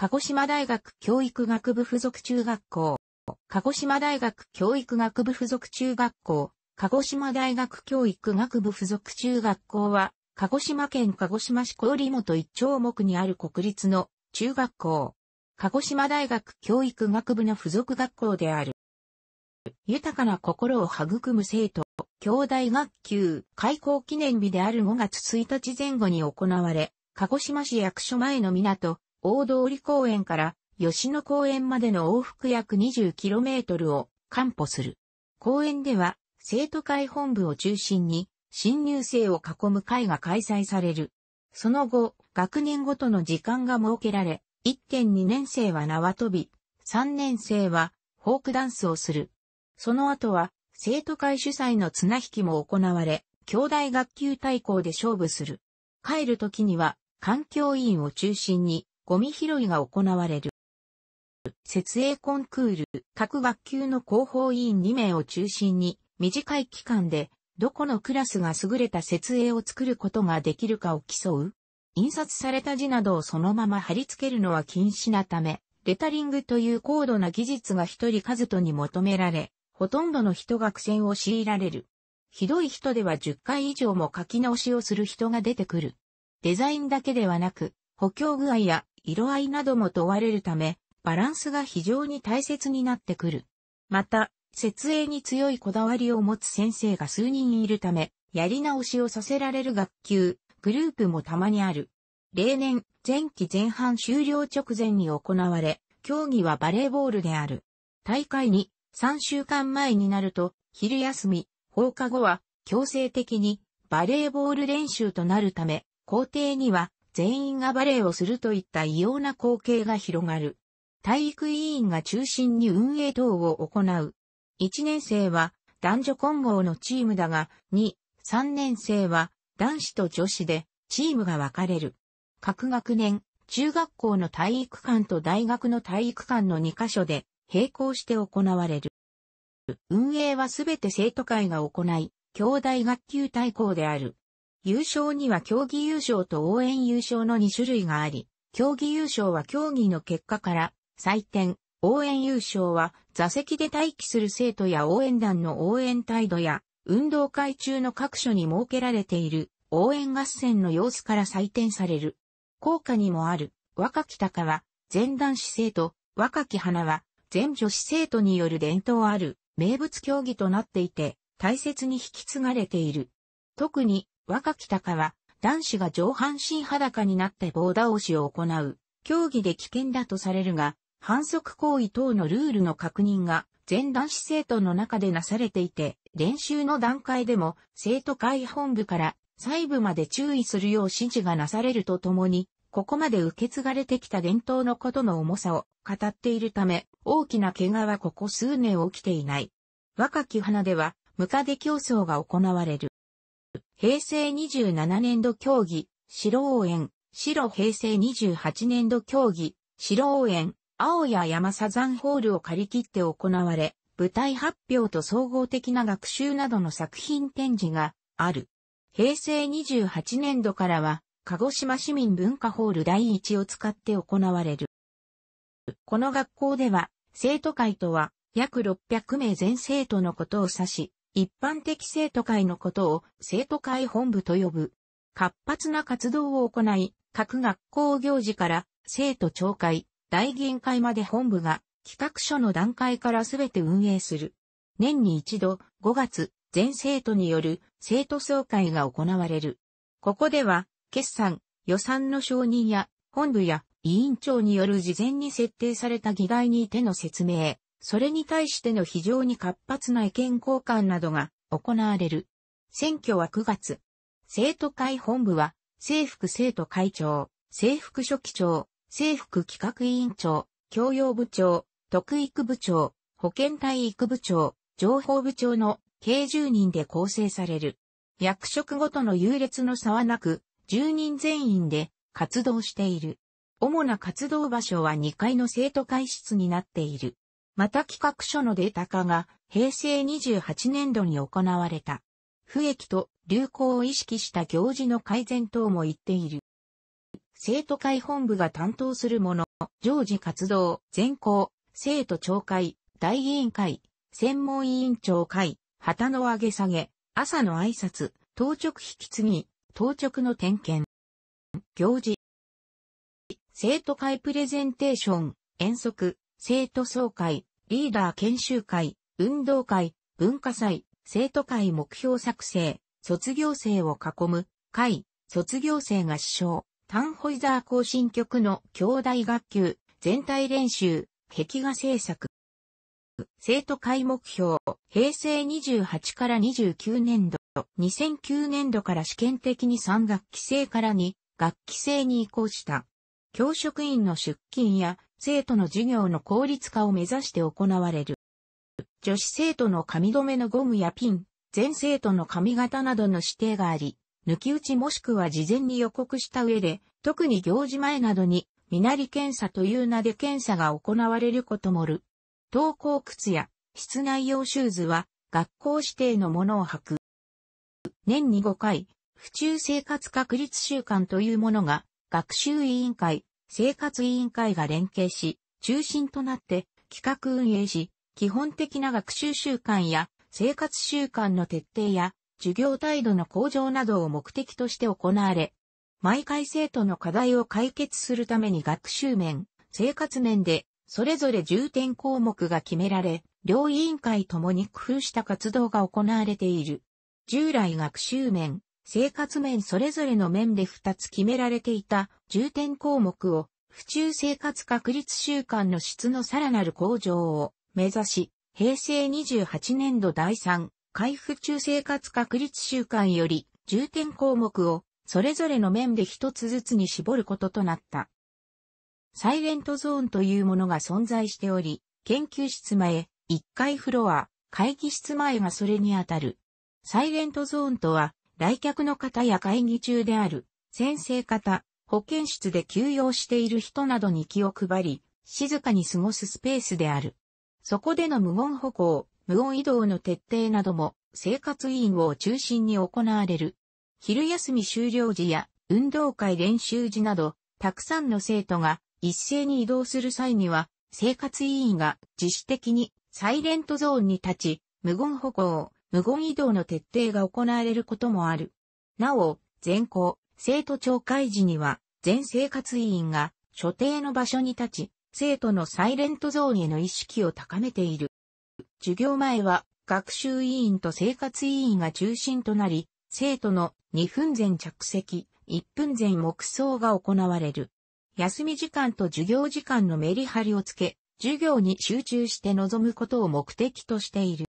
鹿児島大学教育学部附属中学校、鹿児島大学教育学部附属中学校、鹿児島大学教育学部附属中学校は、鹿児島県鹿児島市小売本一丁目にある国立の中学校、鹿児島大学教育学部の附属学校である。豊かな心を育む生徒、兄弟学級開校記念日である5月1日前後に行われ、鹿児島市役所前の港、大通公園から吉野公園までの往復約 20km を完歩する。公園では生徒会本部を中心に新入生を囲む会が開催される。その後、学年ごとの時間が設けられ、1.2年生は縄跳び、3年生はフォークダンスをする。その後は生徒会主催の綱引きも行われ、兄弟学級対抗で勝負する。帰る時には環境委員を中心にゴミ拾いが行われる。設営コンクール、各学級の広報委員2名を中心に、短い期間で、どこのクラスが優れた設営を作ることができるかを競う。印刷された字などをそのまま貼り付けるのは禁止なため、レタリングという高度な技術が一人数とに求められ、ほとんどの人が苦戦を強いられる。ひどい人では10回以上も書き直しをする人が出てくる。デザインだけではなく、補強具合や色合いなども問われるため、バランスが非常に大切になってくる。また、設営に強いこだわりを持つ先生が数人いるため、やり直しをさせられる学級、グループもたまにある。例年、前期前半終了直前に行われ、競技はバレーボールである。大会に3週間前になると、昼休み、放課後は強制的にバレーボール練習となるため、校庭には全員がバレエをするといった異様な光景が広がる。体育委員が中心に運営等を行う。1年生は男女混合のチームだが、2、3年生は男子と女子でチームが分かれる。各学年、中学校の体育館と大学の体育館の2カ所で並行して行われる。運営はすべて生徒会が行い、兄弟学級対抗である。優勝には競技優勝と応援優勝の2種類があり、競技優勝は競技の結果から採点、応援優勝は座席で待機する生徒や応援団の応援態度や運動会中の各所に設けられている応援合戦の様子から採点される。効果にもある若き鷹は全男子生徒、若き花は全女子生徒による伝統ある名物競技となっていて大切に引き継がれている。特に若き鷹は、男子が上半身裸になって棒倒しを行う、競技で危険だとされるが、反則行為等のルールの確認が、全男子生徒の中でなされていて、練習の段階でも、生徒会本部から細部まで注意するよう指示がなされるとともに、ここまで受け継がれてきた伝統のことの重さを語っているため、大きな怪我はここ数年起きていない。若き花では、ムカデ競争が行われる。平成27年度競技、白応援、白平成28年度競技、白応援、青や山サザンホールを借り切って行われ、舞台発表と総合的な学習などの作品展示がある。平成28年度からは、鹿児島市民文化ホール第一を使って行われる。この学校では、生徒会とは、約600名全生徒のことを指し、一般的生徒会のことを生徒会本部と呼ぶ。活発な活動を行い、各学校行事から生徒長会、大議員会まで本部が企画書の段階からすべて運営する。年に一度5月、全生徒による生徒総会が行われる。ここでは、決算、予算の承認や、本部や委員長による事前に設定された議題にての説明、それに対しての非常に活発な意見交換などが行われる。選挙は9月。生徒会本部は、政府生徒会長、制服書記長、制服企画委員長、教養部長、特育部長、保健体育部長、情報部長の計10人で構成される。役職ごとの優劣の差はなく、10人全員で活動している。主な活動場所は2階の生徒会室になっている。また企画書のデータ化が平成28年度に行われた。不益と流行を意識した行事の改善等も言っている。生徒会本部が担当するもの、常時活動、全校、生徒長会、大委員会、専門委員長会、旗の上げ下げ、朝の挨拶、当直引き継ぎ、当直の点検。行事。生徒会プレゼンテーション、遠足、生徒総会、リーダー研修会、運動会、文化祭、生徒会目標作成、卒業生を囲む、会、卒業生が師唱、タンホイザー行進曲の兄弟学級、全体練習、壁画制作。生徒会目標、平成28から29年度、2009年度から試験的に3学期制から2学期制に移行した。教職員の出勤や生徒の授業の効率化を目指して行われる。女子生徒の髪留めのゴムやピン、全生徒の髪型などの指定があり、抜き打ちもしくは事前に予告した上で、特に行事前などに、身なり検査という名で検査が行われることもる。登校靴や室内用シューズは学校指定のものを履く。年に5回、府中生活確立週間というものが学習委員会、生活委員会が連携し、中心となって企画運営し、基本的な学習習慣や生活習慣の徹底や授業態度の向上などを目的として行われ、毎回生徒の課題を解決するために学習面、生活面でそれぞれ重点項目が決められ、両委員会ともに工夫した活動が行われている。従来学習面、生活面それぞれの面で2つ決められていた重点項目を、府中生活確立週間の質のさらなる向上を目指し、平成28年度第3回府中生活確立週間より重点項目をそれぞれの面で一つずつに絞ることとなった。サイレントゾーンというものが存在しており、研究室前、1階フロア、会議室前がそれにあたる。サイレントゾーンとは、来客の方や会議中である、先生方、保健室で休養している人などに気を配り、静かに過ごすスペースである。そこでの無言歩行、無音移動の徹底なども、生活委員を中心に行われる。昼休み終了時や、運動会練習時など、たくさんの生徒が一斉に移動する際には、生活委員が自主的にサイレントゾーンに立ち、無言歩行、無言移動の徹底が行われることもある。なお、全校、生徒懲戒時には、全生活委員が所定の場所に立ち、生徒のサイレントゾーンへの意識を高めている。授業前は、学習委員と生活委員が中心となり、生徒の2分前着席、1分前黙想が行われる。休み時間と授業時間のメリハリをつけ、授業に集中して臨むことを目的としている。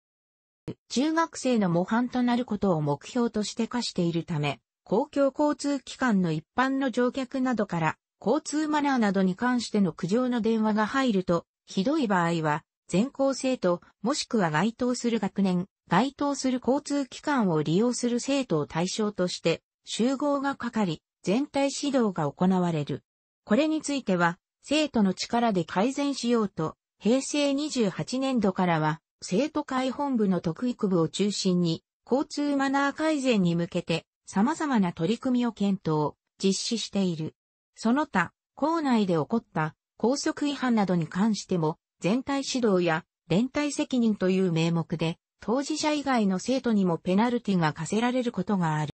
中学生の模範となることを目標として課しているため、公共交通機関の一般の乗客などから、交通マナーなどに関しての苦情の電話が入ると、ひどい場合は、全校生徒、もしくは該当する学年、該当する交通機関を利用する生徒を対象として、集合がかかり、全体指導が行われる。これについては、生徒の力で改善しようと、平成28年度からは、生徒会本部の特育部を中心に、交通マナー改善に向けて様々な取り組みを検討、実施している。その他、校内で起こった校則違反などに関しても、全体指導や連帯責任という名目で、当事者以外の生徒にもペナルティが課せられることがある。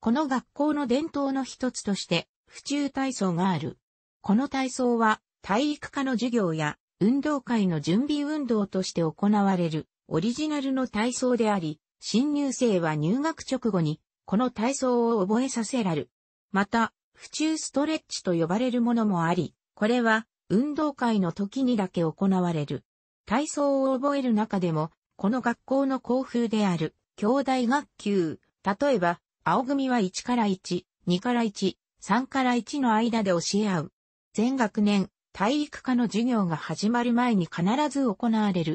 この学校の伝統の一つとして、府中体操がある。この体操は、体育科の授業や運動会の準備運動として行われるオリジナルの体操であり、新入生は入学直後にこの体操を覚えさせられる。また、府中ストレッチと呼ばれるものもあり、これは運動会の時にだけ行われる。体操を覚える中でも、この学校の校風である、兄弟学級、例えば、青組は1から1、2から1、3から1の間で教え合う。全学年、体育科の授業が始まる前に必ず行われる。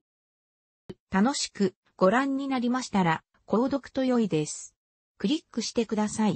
楽しくご覧になりましたら、購読と良いです。クリックしてください。